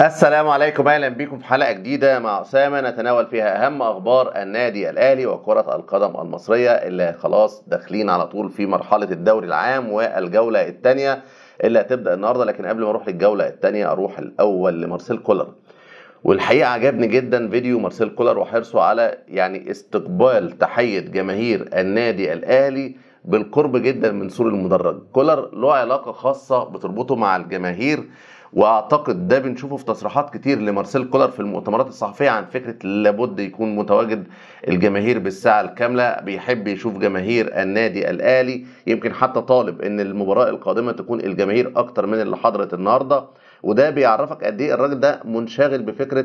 السلام عليكم اهلا بكم في حلقه جديده مع اسامه نتناول فيها اهم اخبار النادي الاهلي وكره القدم المصريه اللي خلاص داخلين على طول في مرحله الدوري العام والجوله الثانيه اللي هتبدا النهارده لكن قبل ما اروح للجوله الثانيه اروح الاول لمارسيل كولر والحقيقه عجبني جدا فيديو مارسيل كولر وحرصه على يعني استقبال تحيه جماهير النادي الاهلي بالقرب جدا من سور المدرج كولر له علاقه خاصه بتربطه مع الجماهير واعتقد ده بنشوفه في تصريحات كتير لمارسيل كولر في المؤتمرات الصحفيه عن فكره لابد يكون متواجد الجماهير بالساعه الكامله بيحب يشوف جماهير النادي الاهلي يمكن حتى طالب ان المباراه القادمه تكون الجماهير اكتر من اللي حضرت النهارده وده بيعرفك قد ايه الراجل ده منشغل بفكره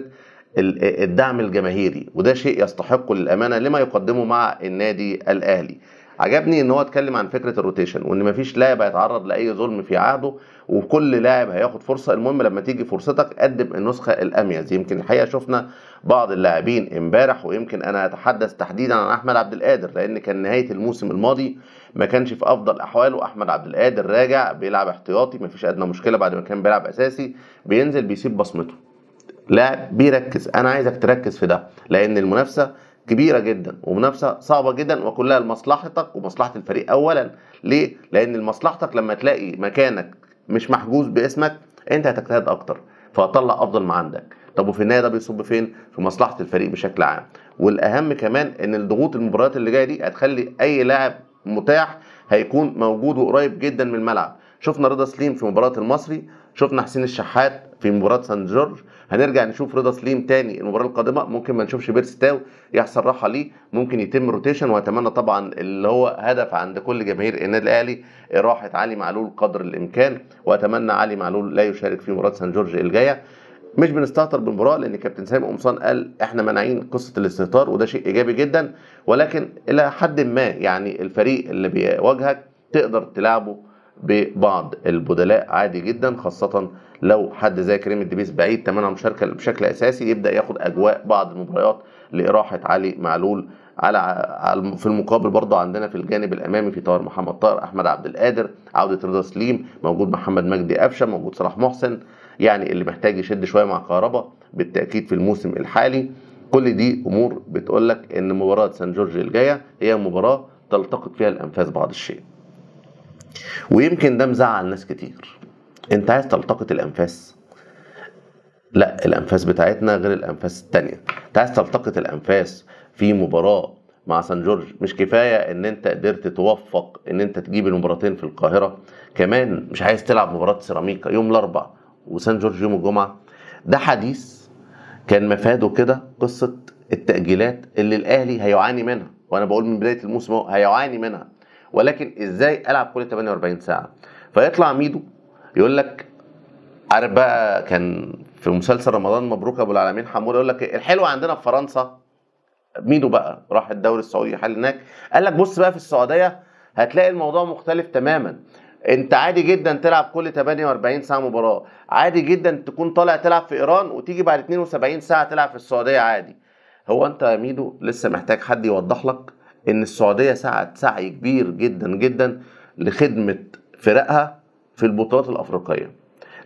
الدعم الجماهيري وده شيء يستحقه للامانه لما يقدمه مع النادي الاهلي عجبني ان هو اتكلم عن فكره الروتيشن وان مفيش لاعب هيتعرض لاي ظلم في عهده وكل لاعب هياخد فرصه المهم لما تيجي فرصتك قدم النسخه الاميز يمكن الحقيقه شفنا بعض اللاعبين امبارح ويمكن انا اتحدث تحديدا عن احمد عبد القادر لان كان نهايه الموسم الماضي ما كانش في افضل احواله احمد عبد القادر راجع بيلعب احتياطي مفيش ادنى مشكله بعد ما كان بيلعب اساسي بينزل بيسيب بصمته لاعب بيركز انا عايزك تركز في ده لان المنافسه كبيرة جدا ومنافسة صعبة جدا وكلها لمصلحتك ومصلحة الفريق أولا ليه؟ لأن مصلحتك لما تلاقي مكانك مش محجوز باسمك أنت هتجتهد أكتر فهتطلع أفضل ما عندك طب وفي النهايه ده بيصب فين؟ في مصلحه الفريق بشكل عام، والاهم كمان ان الضغوط المباريات اللي جايه دي هتخلي اي لاعب متاح هيكون موجود وقريب جدا من الملعب، شفنا رضا سليم في مباراه المصري، شفنا حسين الشحات في مباراه سان جورج، هنرجع نشوف رضا سليم تاني المباراه القادمه ممكن ما نشوفش بيرس تاو يحصل راحه ليه ممكن يتم روتيشن واتمنى طبعا اللي هو هدف عند كل جماهير النادي الاهلي راحه علي معلول قدر الامكان واتمنى علي معلول لا يشارك في مباراه سان جورج الجايه مش بنستهتر بالمباراه لان كابتن سامي قمصان قال احنا مانعين قصه الاستهتار وده شيء ايجابي جدا ولكن الى حد ما يعني الفريق اللي بيواجهك تقدر تلعبه ببعض البدلاء عادي جدا خاصة لو حد زي كريم الدبيس بعيد تماما مشاركة بشكل أساسي يبدأ ياخد أجواء بعض المباريات لإراحة علي معلول على في المقابل برضه عندنا في الجانب الامامي في طار محمد طاهر احمد عبد القادر عوده رضا سليم موجود محمد مجدي قفشه موجود صلاح محسن يعني اللي محتاج يشد شويه مع كهربا بالتاكيد في الموسم الحالي كل دي امور بتقول لك ان مباراه سان جورج الجايه هي مباراه تلتقط فيها الانفاس بعض الشيء ويمكن ده مزعل ناس كتير انت عايز تلتقط الانفاس لا الانفاس بتاعتنا غير الانفاس التانية انت عايز تلتقط الانفاس في مباراه مع سان جورج مش كفايه ان انت قدرت توفق ان انت تجيب المباراتين في القاهره كمان مش عايز تلعب مباراه سيراميكا يوم الاربع وسان جورج يوم الجمعه ده حديث كان مفاده كده قصه التاجيلات اللي الاهلي هيعاني منها وانا بقول من بدايه الموسم هيعاني منها ولكن ازاي العب كل 48 ساعه فيطلع ميدو يقول لك عارف بقى كان في مسلسل رمضان مبروك ابو العالمين حمود يقول لك الحلو عندنا في فرنسا ميدو بقى راح الدوري السعودي حل هناك قال لك بص بقى في السعوديه هتلاقي الموضوع مختلف تماما انت عادي جدا تلعب كل 48 ساعه مباراه عادي جدا تكون طالع تلعب في ايران وتيجي بعد 72 ساعه تلعب في السعوديه عادي هو انت يا ميدو لسه محتاج حد يوضح لك ان السعوديه سعت سعي كبير جدا جدا لخدمه فرقها في البطولات الافريقيه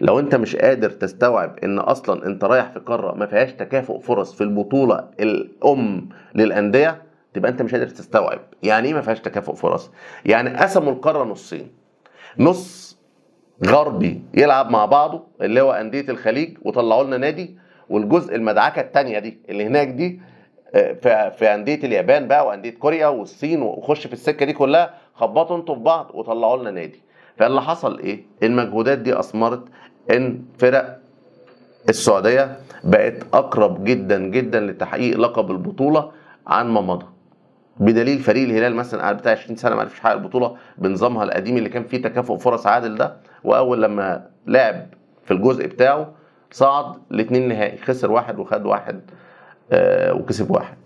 لو انت مش قادر تستوعب ان اصلا انت رايح في قاره ما فيهاش تكافؤ فرص في البطوله الام للانديه تبقى انت مش قادر تستوعب يعني ايه ما فيهاش تكافؤ فرص يعني قسموا القاره نصين نص غربي يلعب مع بعضه اللي هو انديه الخليج وطلعوا لنا نادي والجزء المدعكه الثانيه دي اللي هناك دي في في انديه اليابان بقى وانديه كوريا والصين وخش في السكه دي كلها خبطوا انتوا في بعض وطلعوا لنا نادي فاللي حصل ايه المجهودات دي اثمرت ان فرق السعوديه بقت اقرب جدا جدا لتحقيق لقب البطوله عن ما مضى بدليل فريق الهلال مثلا قعد بتاع 20 سنه ما عرفش يحقق البطوله بنظامها القديم اللي كان فيه تكافؤ فرص عادل ده واول لما لعب في الجزء بتاعه صعد لاثنين نهائي خسر واحد وخد واحد آه، وكسب واحد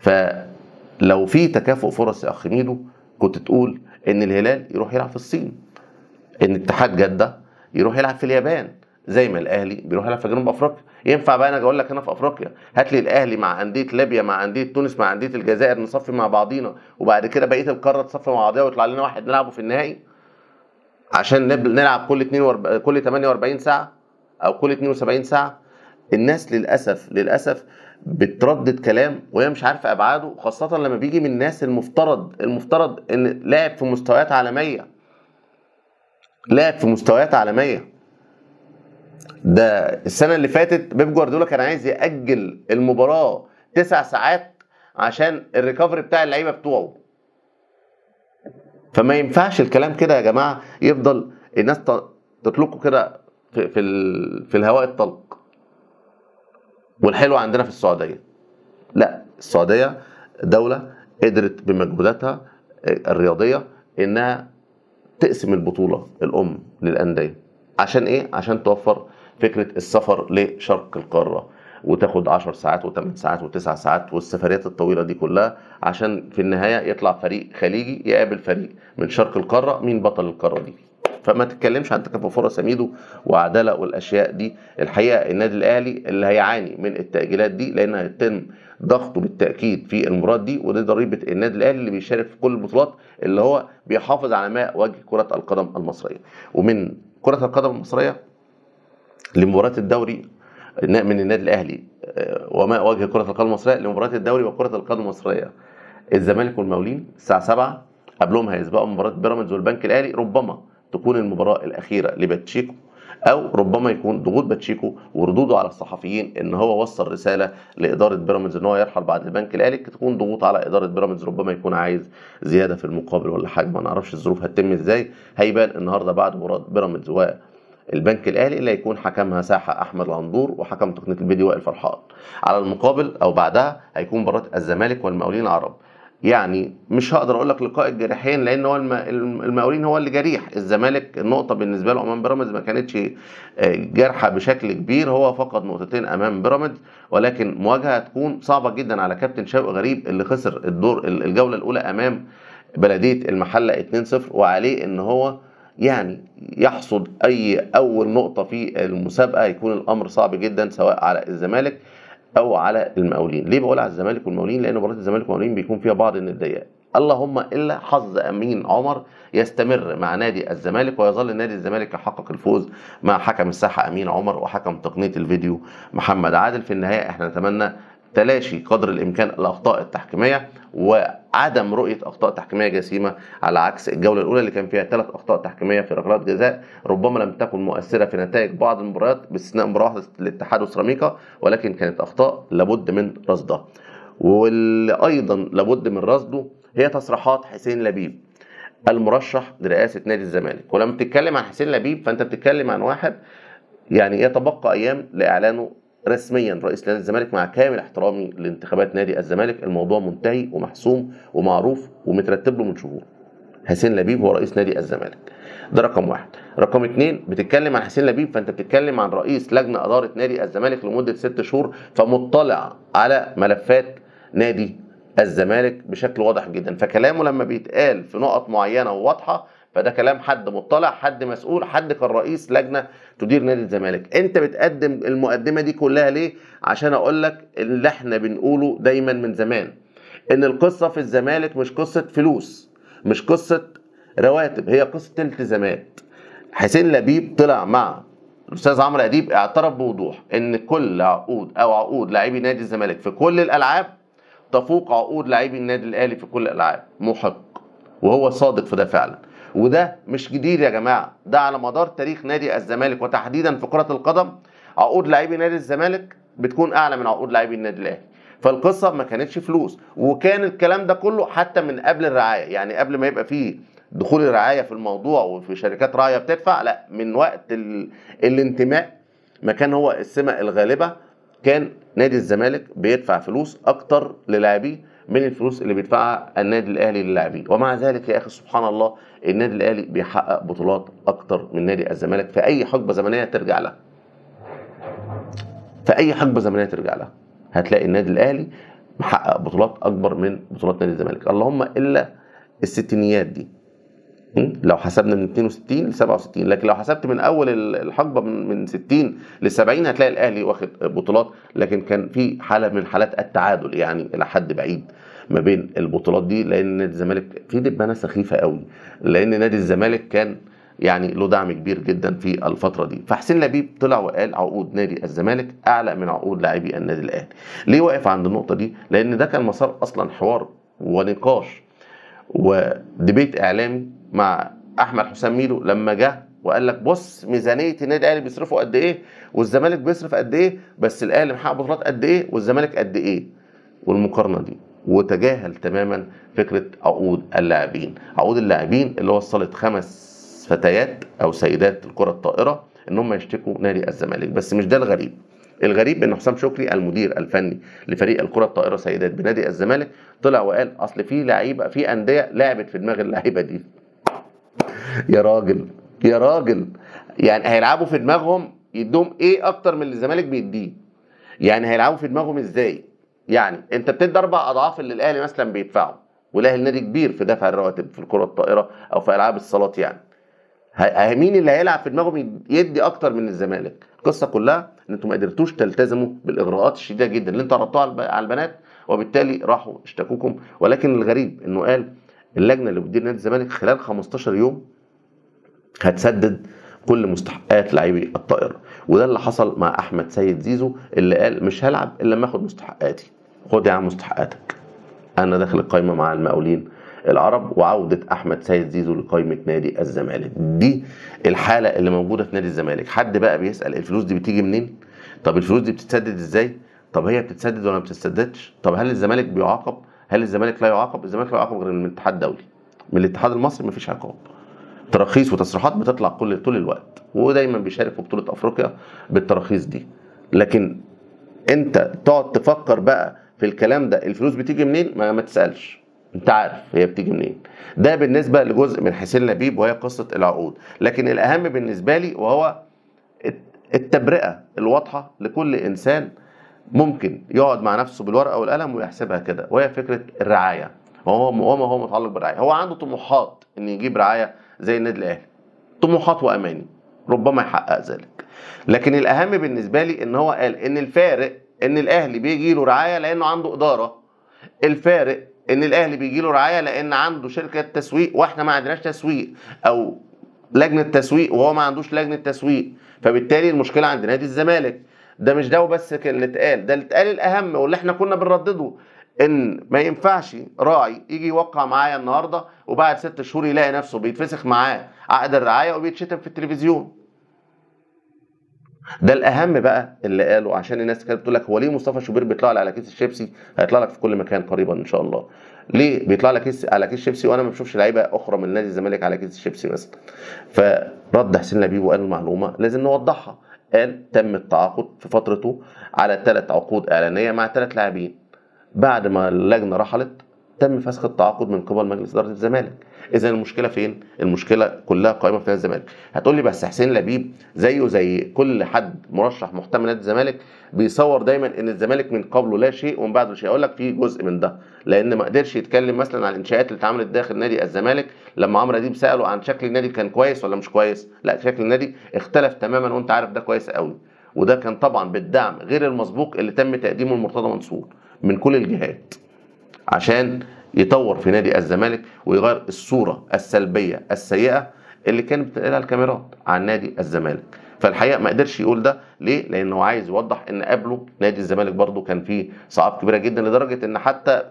فلو في تكافؤ فرص يا اخ ميدو كنت تقول ان الهلال يروح يلعب في الصين ان اتحاد جده يروح يلعب في اليابان زي ما الاهلي بيروح يلعب في جنوب افريقيا ينفع بقى انا اقول لك انا في افريقيا هات لي الاهلي مع انديه ليبيا مع انديه تونس مع انديه الجزائر نصفي مع بعضينا وبعد كده بقيه القاره تصفي مع بعضيها ويطلع لنا واحد نلعبه في النهائي عشان نلعب كل 42 كل 48 ساعه او كل 72 ساعه الناس للاسف للاسف بتردد كلام وهي مش عارفه ابعاده خاصه لما بيجي من الناس المفترض المفترض ان لاعب في مستويات عالميه لاعب في مستويات عالميه ده السنه اللي فاتت بيب جوارديولا كان عايز ياجل المباراه تسع ساعات عشان الريكفري بتاع اللعيبه بتوعه فما ينفعش الكلام كده يا جماعه يفضل الناس تطلقه كده في في الهواء الطلق والحلو عندنا في السعوديه لا السعوديه دوله قدرت بمجهوداتها آه، الرياضيه انها تقسم البطوله الام للانديه عشان ايه عشان توفر فكره السفر لشرق القاره وتاخد 10 ساعات و8 ساعات و9 ساعات والسفريات الطويله دي كلها عشان في النهايه يطلع فريق خليجي يقابل فريق من شرق القاره مين بطل القاره دي فما تتكلمش عن تكافؤ فرص سميدو وعداله والاشياء دي الحقيقه النادي الاهلي اللي هيعاني من التاجيلات دي لان هيتم ضغطه بالتاكيد في المباراه دي ودي ضريبه النادي الاهلي اللي بيشارك في كل البطولات اللي هو بيحافظ على ماء وجه كره القدم المصريه ومن كره القدم المصريه لمباراه الدوري من النادي الاهلي آه، وماء وجه كره القدم المصريه لمباراه الدوري وكره القدم المصريه الزمالك والمولين الساعه 7 قبلهم هيسبقوا مباراه بيراميدز والبنك الاهلي ربما تكون المباراة الأخيرة لباتشيكو او ربما يكون ضغوط باتشيكو وردوده على الصحفيين ان هو وصل رساله لاداره بيراميدز ان هو يرحل بعد البنك الاهلي تكون ضغوط على اداره بيراميدز ربما يكون عايز زياده في المقابل ولا حاجه ما نعرفش الظروف هتتم ازاي هيبان النهارده بعد مباراه بيراميدز البنك الاهلي اللي هيكون حكمها ساحه احمد العندور وحكم تقنيه الفيديو وائل فرحان على المقابل او بعدها هيكون مباراه الزمالك والمقاولين العرب يعني مش هقدر اقول لك لقاء الجريحين لان هو المقاولين هو اللي جريح الزمالك النقطه بالنسبه له امام بيراميدز ما كانتش آه، جارحه بشكل كبير هو فقد نقطتين امام بيراميدز ولكن مواجهه تكون صعبه جدا على كابتن شوقي غريب اللي خسر الدور الجوله الاولى امام بلديه المحله 2-0 وعليه ان هو يعني يحصد اي اول نقطه في المسابقه يكون الامر صعب جدا سواء على الزمالك او على المقاولين ليه بقول على الزمالك والمقاولين لان مباراه الزمالك والمقاولين بيكون فيها بعض النديات اللهم الا حظ امين عمر يستمر مع نادي الزمالك ويظل نادي الزمالك يحقق الفوز مع حكم الساحه امين عمر وحكم تقنيه الفيديو محمد عادل في النهايه احنا نتمنى تلاشي قدر الامكان الاخطاء التحكيميه و عدم رؤيه اخطاء تحكيميه جسيمه على عكس الجوله الاولى اللي كان فيها ثلاث اخطاء تحكيميه في ركلات جزاء ربما لم تكن مؤثره في نتائج بعض المباريات باستثناء مباراه الاتحاد وسيراميكا ولكن كانت اخطاء لابد من رصدها واللي ايضا لابد من رصده هي تصريحات حسين لبيب المرشح لرئاسه نادي الزمالك ولما بتتكلم عن حسين لبيب فانت بتتكلم عن واحد يعني يتبقى ايام لاعلانه رسميا رئيس نادي الزمالك مع كامل احترامي لانتخابات نادي الزمالك الموضوع منتهي ومحسوم ومعروف ومترتب له من شهور حسين لبيب هو رئيس نادي الزمالك ده رقم واحد رقم اتنين بتتكلم عن حسين لبيب فانت بتتكلم عن رئيس لجنه اداره نادي الزمالك لمده ست شهور فمطلع على ملفات نادي الزمالك بشكل واضح جدا فكلامه لما بيتقال في نقط معينه وواضحه فده كلام حد مطلع حد مسؤول حد كان رئيس لجنه تدير نادي الزمالك انت بتقدم المقدمه دي كلها ليه عشان اقول لك اللي احنا بنقوله دايما من زمان ان القصه في الزمالك مش قصه فلوس مش قصه رواتب هي قصه التزامات حسين لبيب طلع مع الاستاذ عمرو اديب اعترف بوضوح ان كل عقود او عقود لاعبي نادي الزمالك في كل الالعاب تفوق عقود لاعبي النادي الاهلي في كل الالعاب محق وهو صادق في ده فعلا وده مش جديد يا جماعه ده على مدار تاريخ نادي الزمالك وتحديدا في كره القدم عقود لاعبي نادي الزمالك بتكون اعلى من عقود لاعبي النادي الاهلي فالقصه ما كانتش فلوس وكان الكلام ده كله حتى من قبل الرعايه يعني قبل ما يبقى فيه دخول الرعايه في الموضوع وفي شركات راعيه بتدفع لا من وقت ال... الانتماء ما كان هو السمه الغالبه كان نادي الزمالك بيدفع فلوس اكتر للاعبيه من الفلوس اللي بيدفعها النادي الاهلي للاعبين ومع ذلك يا اخي سبحان الله النادي الاهلي بيحقق بطولات اكتر من نادي الزمالك في اي حقبه زمنيه ترجع لها في اي حقبه زمنيه ترجع لها هتلاقي النادي الاهلي محقق بطولات اكبر من بطولات نادي الزمالك اللهم الا الستينيات دي لو حسبنا من 62 ل 67 لكن لو حسبت من اول الحقبه من من 60 ل 70 هتلاقي الاهلي واخد بطولات لكن كان في حاله من حالات التعادل يعني الى حد بعيد ما بين البطولات دي لان نادي الزمالك في دبانه سخيفه قوي لان نادي الزمالك كان يعني له دعم كبير جدا في الفتره دي فحسين لبيب طلع وقال عقود نادي الزمالك اعلى من عقود لاعبي النادي الاهلي ليه واقف عند النقطه دي لان ده كان مسار اصلا حوار ونقاش وديبيت اعلامي مع احمد حسام ميدو لما جه وقال لك بص ميزانيه النادي الاهلي بيصرفوا قد ايه والزمالك بيصرف قد ايه بس الاهلي محقق بطولات قد ايه والزمالك قد ايه والمقارنه دي وتجاهل تماما فكره عقود اللاعبين عقود اللاعبين اللي وصلت خمس فتيات او سيدات الكره الطائره ان هم يشتكوا نادي الزمالك بس مش ده الغريب الغريب ان حسام شكري المدير الفني لفريق الكره الطائره سيدات بنادي الزمالك طلع وقال اصل في لعيبه في انديه لعبت في دماغ اللعيبه دي يا راجل يا راجل يعني هيلعبوا في دماغهم يدوم ايه اكتر من اللي الزمالك بيديه يعني هيلعبوا في دماغهم ازاي يعني انت بتدي اربع اضعاف اللي الاهلي مثلا بيدفعه والاهلي نادي كبير في دفع الرواتب في الكره الطائره او في العاب الصالات يعني مين اللي هيلعب في دماغهم يدي اكتر من الزمالك القصه كلها ان انتم ما قدرتوش تلتزموا بالاغراءات الشديده جدا اللي انتوا عرضتوها على البنات وبالتالي راحوا اشتكوكم ولكن الغريب انه قال اللجنه اللي بتدير نادي الزمالك خلال 15 يوم هتسدد كل مستحقات لاعبي الطائره وده اللي حصل مع احمد سيد زيزو اللي قال مش هلعب الا لما اخد مستحقاتي خد يا عم مستحقاتك انا داخل القايمه مع المقاولين العرب وعوده احمد سيد زيزو لقائمه نادي الزمالك دي الحاله اللي موجوده في نادي الزمالك حد بقى بيسال الفلوس دي بتيجي منين طب الفلوس دي بتتسدد ازاي طب هي بتتسدد ولا ما بتتسددش طب هل الزمالك بيعاقب هل الزمالك لا يعاقب الزمالك لا يعاقب غير من الاتحاد الدولي من الاتحاد المصري مفيش عقاب تراخيص وتصريحات بتطلع كل طول الوقت ودايما بيشارك في بطوله افريقيا بالتراخيص دي لكن انت تقعد تفكر بقى في الكلام ده الفلوس بتيجي منين ما, ما تسالش انت عارف هي بتيجي منين ده بالنسبه لجزء من حسين لبيب وهي قصه العقود لكن الاهم بالنسبه لي وهو التبرئه الواضحه لكل انسان ممكن يقعد مع نفسه بالورقه والقلم ويحسبها كده وهي فكره الرعايه وهو ما هو متعلق بالرعايه هو عنده طموحات ان يجيب رعايه زي النادي الاهلي طموحات واماني ربما يحقق ذلك لكن الاهم بالنسبه لي ان هو قال ان الفارق ان الاهلي بيجي له رعايه لانه عنده اداره الفارق ان الاهلي بيجي له رعايه لان عنده شركه تسويق واحنا ما عندناش تسويق او لجنه تسويق وهو ما عندوش لجنه تسويق فبالتالي المشكله عند نادي الزمالك ده مش ده وبس اللي اتقال ده اللي اتقال الاهم واللي احنا كنا بنردده ان ما ينفعش راعي يجي يوقع معايا النهارده وبعد ست شهور يلاقي نفسه بيتفسخ معاه عقد الرعايه وبيتشتم في التلفزيون ده الاهم بقى اللي قاله عشان الناس كانت بتقول لك هو ليه مصطفى شوبير بيطلع لي على كيس الشيبسي هيطلع لك في كل مكان قريبا ان شاء الله ليه بيطلع لك كيس على كيس شيبسي وانا ما بشوفش لعيبه اخرى من نادي الزمالك على كيس الشيبسي مثلا فرد حسين لبيب وقال المعلومه لازم نوضحها قال تم التعاقد في فترته على ثلاث عقود اعلانيه مع ثلاث لاعبين بعد ما اللجنه رحلت تم فسخ التعاقد من قبل مجلس اداره الزمالك اذا المشكله فين المشكله كلها قائمه في نادي الزمالك هتقول لي بس حسين لبيب زيه زي كل حد مرشح محتمل نادي الزمالك بيصور دايما ان الزمالك من قبله لا شيء ومن بعده شيء اقول لك في جزء من ده لان ما قدرش يتكلم مثلا عن الانشاءات اللي اتعملت داخل نادي الزمالك لما عمرو اديب ساله عن شكل النادي كان كويس ولا مش كويس لا شكل النادي اختلف تماما وانت عارف ده كويس قوي وده كان طبعا بالدعم غير المسبوق اللي تم تقديمه لمرتضى منصور من كل الجهات عشان يطور في نادي الزمالك ويغير الصورة السلبية السيئة اللي كانت بتنقلها الكاميرات عن نادي الزمالك فالحقيقه ما قدرش يقول ده ليه؟ لان هو عايز يوضح ان قبله نادي الزمالك برضه كان فيه صعاب كبيره جدا لدرجه ان حتى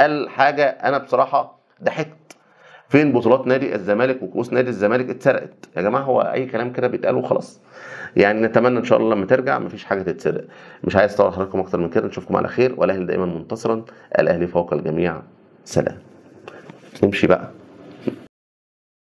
قال حاجه انا بصراحه ضحكت فين بطولات نادي الزمالك وكؤوس نادي الزمالك اتسرقت يا جماعه هو اي كلام كده بيتقال وخلاص يعني نتمنى ان شاء الله لما ترجع مفيش حاجه تتسرق مش عايز اطول حضراتكم اكتر من كده نشوفكم على خير والاهلي دايما منتصرا الاهلي فوق الجميع سلام نمشي بقى